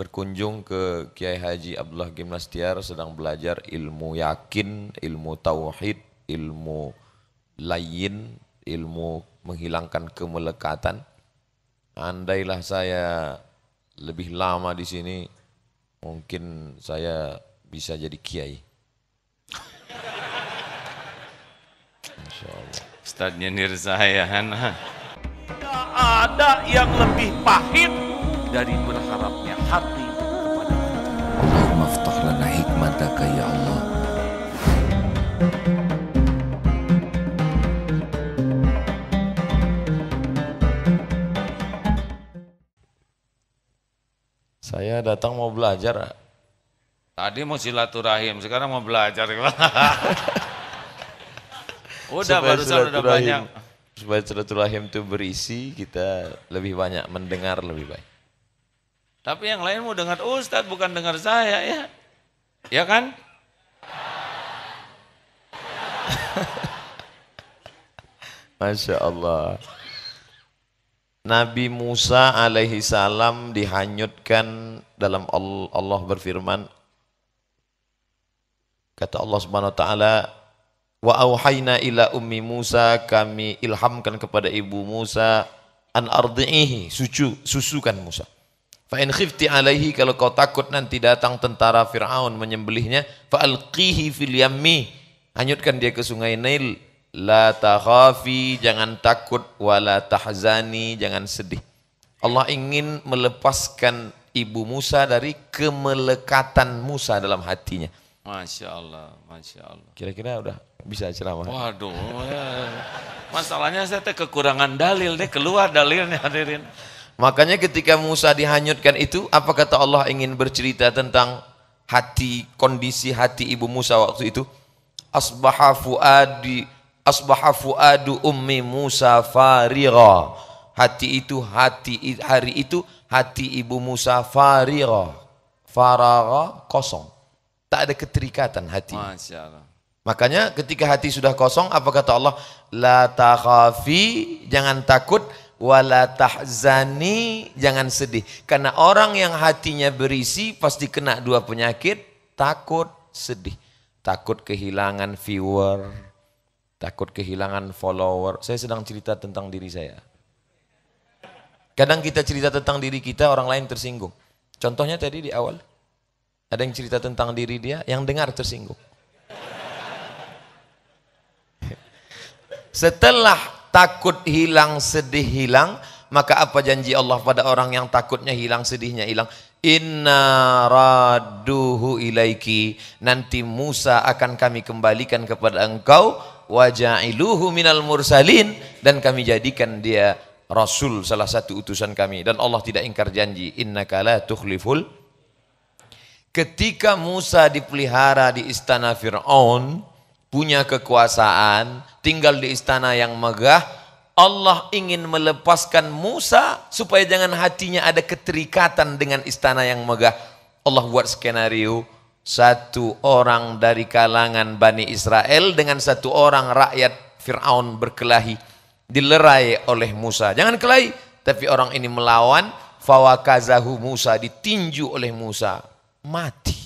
berkunjung ke Kiai Haji Abdullah Gimnastiar sedang belajar ilmu yakin, ilmu tauhid, ilmu lain, ilmu menghilangkan kemelekatan. Andailah saya lebih lama di sini, mungkin saya bisa jadi kiai. Insya Allah. Ustaz nyendir saya, ya, Tidak ada yang lebih pahit dari berharapnya hati kepada ya Saya datang mau belajar. Tadi mau silaturahim, sekarang mau belajar. udah baru barusan udah banyak. Supaya silaturahim itu berisi, kita lebih banyak mendengar lebih baik. Tapi yang lain mau dengar Ustadz bukan dengar saya ya. Ya kan? Masya Allah. Nabi Musa alaihi salam dihanyutkan dalam Allah berfirman kata Allah Subhanahu wa taala wa auhayna ila ummi Musa kami ilhamkan kepada ibu Musa an ardihi sucu susukan Musa Fa in khifti alaihi kalau kau takut nanti datang tentara Firaun menyembelihnya, fa alqihi fil yammi. Hanyutkan dia ke sungai Nil. La takhafi, jangan takut wala tahzani, jangan sedih. Allah ingin melepaskan ibu Musa dari kemelekatan Musa dalam hatinya. Masya Allah, Masya Allah. Kira-kira udah bisa ceramah. Waduh, ya. masalahnya saya teh kekurangan dalil deh, keluar dalilnya hadirin. Makanya ketika Musa dihanyutkan itu, apa kata Allah ingin bercerita tentang hati, kondisi hati ibu Musa waktu itu? Asbaha fuadi, asbaha fuadu ummi Musa farigha. Hati itu, hati hari itu, hati ibu Musa farigha. Faragha kosong. Tak ada keterikatan hati. Masya Allah. Makanya ketika hati sudah kosong, apa kata Allah? La takhafi, jangan takut, wala tahzani jangan sedih karena orang yang hatinya berisi pasti kena dua penyakit takut sedih takut kehilangan viewer takut kehilangan follower saya sedang cerita tentang diri saya kadang kita cerita tentang diri kita orang lain tersinggung contohnya tadi di awal ada yang cerita tentang diri dia yang dengar tersinggung setelah takut hilang, sedih hilang, maka apa janji Allah pada orang yang takutnya hilang, sedihnya hilang? Inna raduhu ilaiki. Nanti Musa akan kami kembalikan kepada engkau. Waja'iluhu minal mursalin. Dan kami jadikan dia Rasul salah satu utusan kami. Dan Allah tidak ingkar janji. Inna kala tukhliful. Ketika Musa dipelihara di istana Fir'aun punya kekuasaan, tinggal di istana yang megah, Allah ingin melepaskan Musa supaya jangan hatinya ada keterikatan dengan istana yang megah. Allah buat skenario satu orang dari kalangan Bani Israel dengan satu orang rakyat Fir'aun berkelahi dilerai oleh Musa. Jangan kelahi, tapi orang ini melawan, fawakazahu Musa ditinju oleh Musa, mati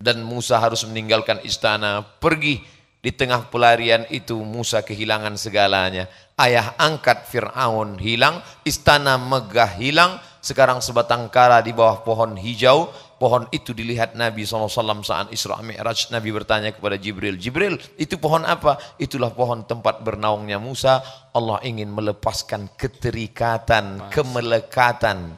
dan Musa harus meninggalkan istana, pergi di tengah pelarian itu Musa kehilangan segalanya. Ayah angkat Fir'aun hilang, istana megah hilang, sekarang sebatang kara di bawah pohon hijau. Pohon itu dilihat Nabi SAW saat Isra Mi'raj. Nabi bertanya kepada Jibril, Jibril itu pohon apa? Itulah pohon tempat bernaungnya Musa. Allah ingin melepaskan keterikatan, Mas. kemelekatan.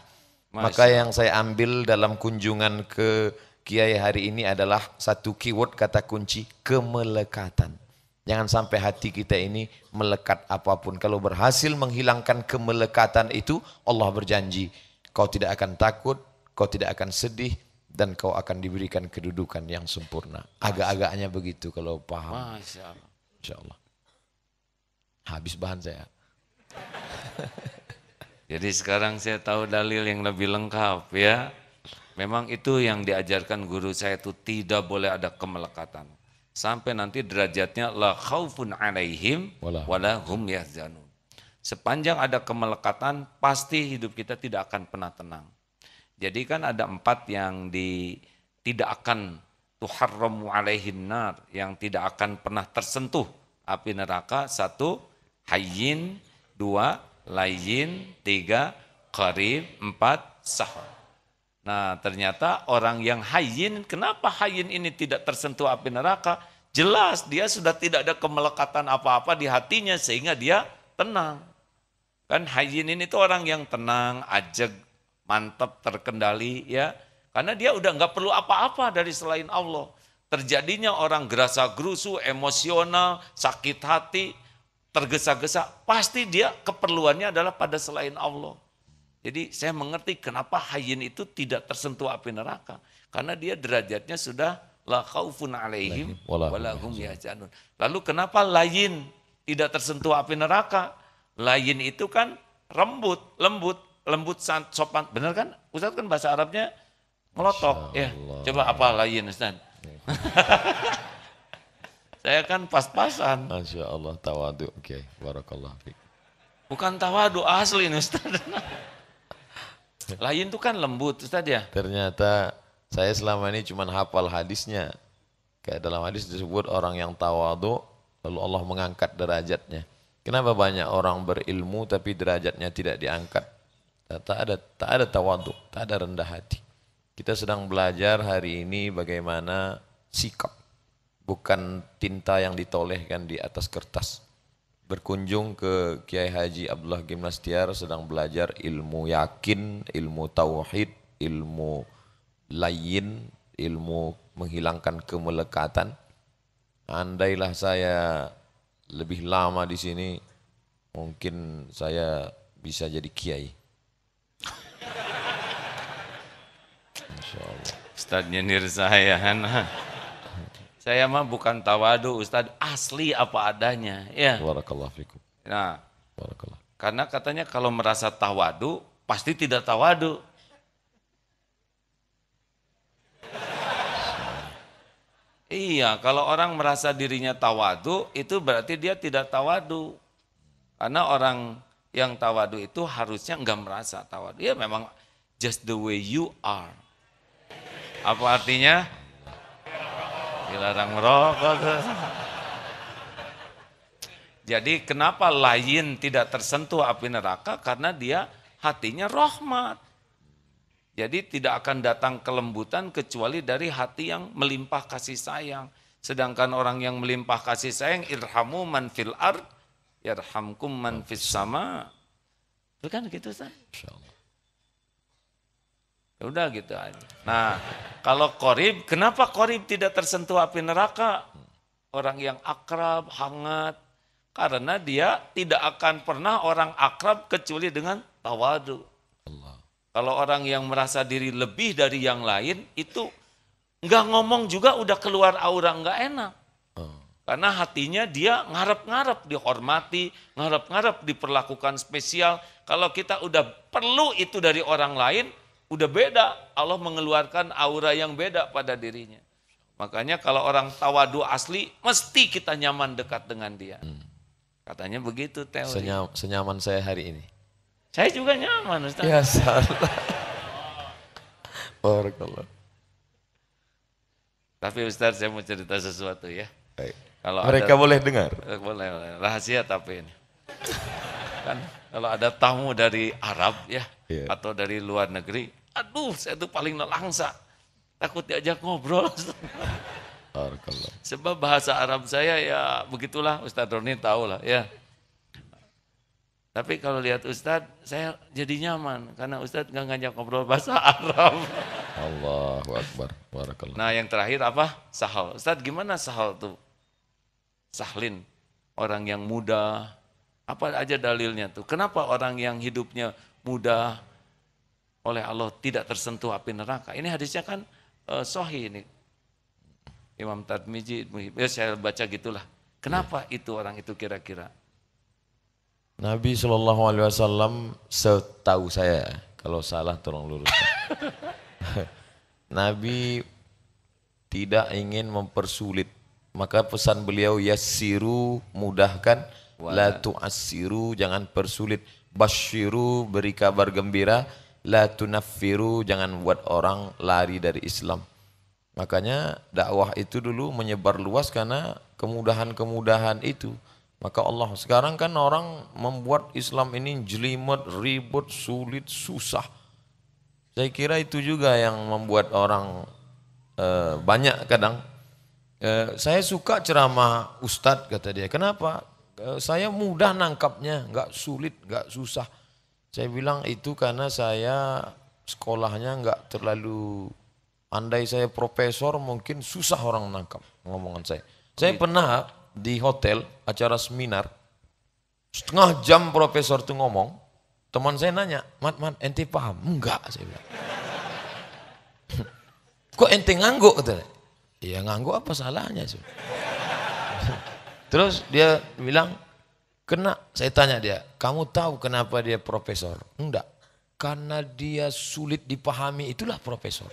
Mas. Maka yang saya ambil dalam kunjungan ke Kiai hari ini adalah satu keyword kata kunci kemelekatan. Jangan sampai hati kita ini melekat apapun. Kalau berhasil menghilangkan kemelekatan itu, Allah berjanji, kau tidak akan takut, kau tidak akan sedih, dan kau akan diberikan kedudukan yang sempurna. Agak-agaknya begitu kalau paham. Masya Allah. Insya Allah. Habis bahan saya. Jadi sekarang saya tahu dalil yang lebih lengkap ya. Memang itu yang diajarkan guru saya itu tidak boleh ada kemelekatan. Sampai nanti derajatnya la khaufun alaihim wala hum yahzanun. Sepanjang ada kemelekatan pasti hidup kita tidak akan pernah tenang. Jadi kan ada empat yang di tidak akan tuharramu alaihin nar yang tidak akan pernah tersentuh api neraka satu hayyin dua layyin. tiga qarib empat sahur Nah ternyata orang yang hayin, kenapa hayin ini tidak tersentuh api neraka? Jelas dia sudah tidak ada kemelekatan apa-apa di hatinya sehingga dia tenang. Kan hayin ini tuh orang yang tenang, ajeg, mantap, terkendali ya. Karena dia udah nggak perlu apa-apa dari selain Allah. Terjadinya orang gerasa gerusu, emosional, sakit hati, tergesa-gesa, pasti dia keperluannya adalah pada selain Allah. Jadi saya mengerti kenapa Hayin itu tidak tersentuh api neraka. Karena dia derajatnya sudah la khaufun alaihim walahum yahzanun. Lalu kenapa lain tidak tersentuh api neraka? Lain itu kan rembut, lembut, lembut sopan. Benar kan? Ustaz kan bahasa Arabnya melotok ya. Coba apa layin Ustaz? saya kan pas-pasan. Masya Allah, Oke, okay. barakallah. Bukan tawadu asli Ustaz. Iya. Lain itu kan lembut Ustaz ya. Ternyata saya selama ini cuma hafal hadisnya. Kayak dalam hadis disebut orang yang tawadu lalu Allah mengangkat derajatnya. Kenapa banyak orang berilmu tapi derajatnya tidak diangkat? Tak ada tak ada tawadu, tak ada rendah hati. Kita sedang belajar hari ini bagaimana sikap bukan tinta yang ditolehkan di atas kertas berkunjung ke Kiai Haji Abdullah Gimnastiar sedang belajar ilmu yakin, ilmu tauhid, ilmu lain, ilmu menghilangkan kemelekatan. Andailah saya lebih lama di sini, mungkin saya bisa jadi kiai. Insya Allah. Ustadz saya, Hana. Saya mah bukan tawadu Ustaz, asli apa adanya. Ya. Barakallahu fikum. Nah. Karena katanya kalau merasa tawadu, pasti tidak tawadu. Iya, kalau orang merasa dirinya tawadu, itu berarti dia tidak tawadu. Karena orang yang tawadu itu harusnya enggak merasa tawadu. Ya memang just the way you are. Apa artinya? dilarang merokok. Jadi kenapa lain tidak tersentuh api neraka? Karena dia hatinya rohmat. Jadi tidak akan datang kelembutan kecuali dari hati yang melimpah kasih sayang. Sedangkan orang yang melimpah kasih sayang, irhamu man fil ard, irhamkum man fis sama. Bukan gitu, Ustaz? Ya udah gitu aja. Nah, kalau korib, kenapa korib tidak tersentuh api neraka? Orang yang akrab, hangat, karena dia tidak akan pernah orang akrab kecuali dengan tawadu. Allah. Kalau orang yang merasa diri lebih dari yang lain, itu nggak ngomong juga udah keluar aura nggak enak. Oh. Karena hatinya dia ngarep-ngarep dihormati, ngarep-ngarep diperlakukan spesial. Kalau kita udah perlu itu dari orang lain, udah beda. Allah mengeluarkan aura yang beda pada dirinya. Makanya kalau orang tawadu asli, mesti kita nyaman dekat dengan dia. Hmm. Katanya begitu teori. Senyam, senyaman saya hari ini. Saya juga nyaman Ustaz. Ya salah. Tapi Ustaz saya mau cerita sesuatu ya. Baik. Kalau Mereka ada, boleh dengar? Eh, boleh, boleh. Rahasia tapi ini. kan kalau ada tamu dari Arab ya, yeah. atau dari luar negeri, Aduh, saya tuh paling nelangsa. Takut diajak ngobrol. Sebab bahasa Arab saya ya begitulah Ustadz Roni tahu lah ya. Tapi kalau lihat Ustadz, saya jadi nyaman karena Ustadz nggak ngajak ngobrol bahasa Arab. Allahu Akbar. Barakallah. Nah yang terakhir apa? Sahal. Ustadz gimana sahal tuh? Sahlin. Orang yang muda. Apa aja dalilnya tuh? Kenapa orang yang hidupnya mudah oleh Allah tidak tersentuh api neraka. Ini hadisnya kan uh, eh, sohi ini. Imam Tadmiji, ya saya baca gitulah. Kenapa ya. itu orang itu kira-kira? Nabi Shallallahu Alaihi Wasallam setahu saya, kalau salah tolong luruskan. Nabi tidak ingin mempersulit, maka pesan beliau ya siru mudahkan, Wala. la asiru jangan persulit, basyiru beri kabar gembira, La tunaffiru, jangan buat orang lari dari Islam. Makanya dakwah itu dulu menyebar luas karena kemudahan-kemudahan itu. Maka Allah sekarang kan orang membuat Islam ini jelimet, ribut, sulit, susah. Saya kira itu juga yang membuat orang e, banyak kadang. E, saya suka ceramah Ustadz kata dia. Kenapa? E, saya mudah nangkapnya, nggak sulit, nggak susah. Saya bilang itu karena saya sekolahnya nggak terlalu andai saya profesor mungkin susah orang menangkap ngomongan saya. Saya iya. pernah di hotel acara seminar setengah jam profesor tuh ngomong teman saya nanya mat mat ente paham enggak saya bilang kok ente ngangguk katanya ya ngangguk apa salahnya sih terus dia bilang Kena, saya tanya dia, kamu tahu kenapa dia profesor? Enggak, karena dia sulit dipahami itulah profesor.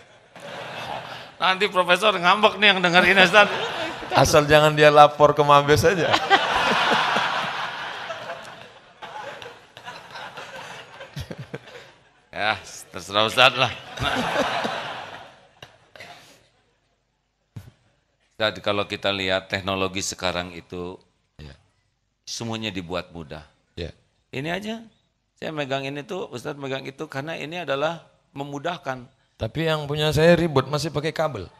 Nanti profesor ngambek nih yang ini, Ustaz. Asal jangan dia lapor ke Mabes saja. ya, terserah Ustaz lah. Jadi kalau kita lihat teknologi sekarang itu semuanya dibuat mudah. Yeah. Ini aja, saya megang ini tuh, Ustadz megang itu karena ini adalah memudahkan. Tapi yang punya saya ribut, masih pakai kabel.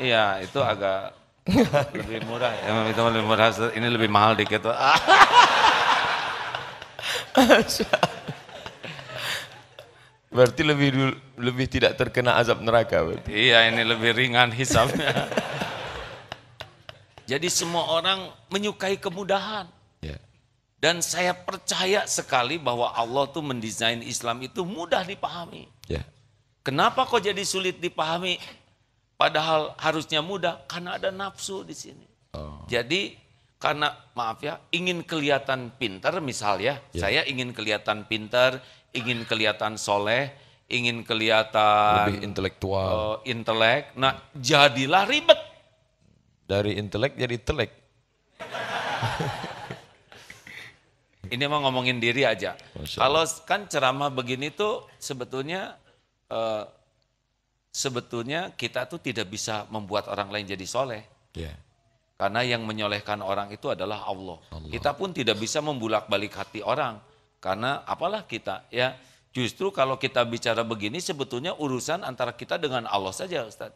Iya, itu agak lebih murah. Ya, itu lebih murah, ini lebih mahal dikit. tuh. Berarti lebih lebih tidak terkena azab neraka berarti. Iya, ini lebih ringan hisapnya. Jadi semua orang menyukai kemudahan. Ya. Dan saya percaya sekali bahwa Allah tuh mendesain Islam itu mudah dipahami. Yeah. Kenapa kok jadi sulit dipahami? Padahal harusnya mudah karena ada nafsu di sini. Oh. Jadi karena maaf ya, ingin kelihatan pintar misal ya. yeah. Saya ingin kelihatan pintar, ingin kelihatan soleh, ingin kelihatan lebih intelektual. Uh, intelek. Nah, jadilah ribet dari intelek jadi telek. Ini mau ngomongin diri aja. Kalau kan ceramah begini tuh sebetulnya uh, sebetulnya kita tuh tidak bisa membuat orang lain jadi soleh. Yeah. Karena yang menyolehkan orang itu adalah Allah. Allah. Kita pun tidak bisa membulak-balik hati orang. Karena apalah kita ya. Justru kalau kita bicara begini sebetulnya urusan antara kita dengan Allah saja Ustaz.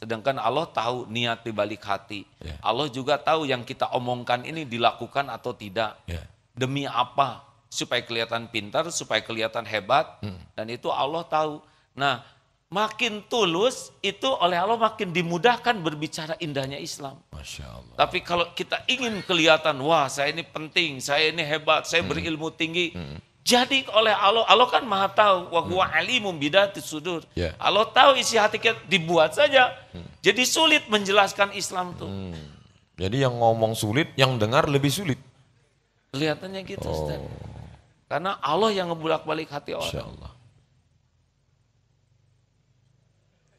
Sedangkan Allah tahu niat di balik hati. Yeah. Allah juga tahu yang kita omongkan ini dilakukan atau tidak. Yeah. Demi apa? Supaya kelihatan pintar, supaya kelihatan hebat. Mm. Dan itu Allah tahu. Nah, makin tulus itu oleh Allah makin dimudahkan berbicara indahnya Islam. Masya Allah. Tapi kalau kita ingin kelihatan, wah saya ini penting, saya ini hebat, saya mm. berilmu tinggi. Mm jadi oleh Allah, Allah kan maha tahu, wa huwa hmm. alimum sudur. Yeah. Allah tahu isi hati kita, dibuat saja. Hmm. Jadi sulit menjelaskan Islam tuh. Hmm. Jadi yang ngomong sulit, yang dengar lebih sulit. Kelihatannya gitu, oh. Karena Allah yang ngebulak-balik hati orang. Insya Allah.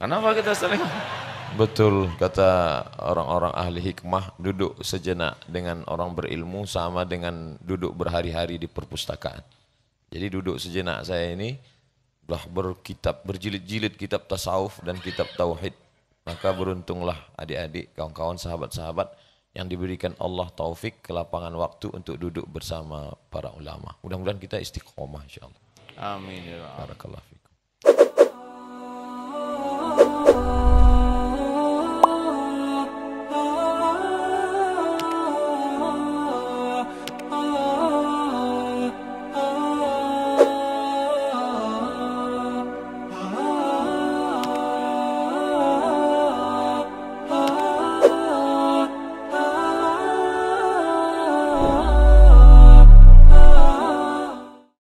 Kenapa kita sering? Betul kata orang-orang ahli hikmah duduk sejenak dengan orang berilmu sama dengan duduk berhari-hari di perpustakaan. Jadi duduk sejenak saya ini telah berkitab berjilid-jilid kitab tasawuf dan kitab tauhid. Maka beruntunglah adik-adik, kawan-kawan, sahabat-sahabat yang diberikan Allah taufik ke lapangan waktu untuk duduk bersama para ulama. Mudah-mudahan kita istiqomah insyaallah. Amin ya Allah. Barakallah.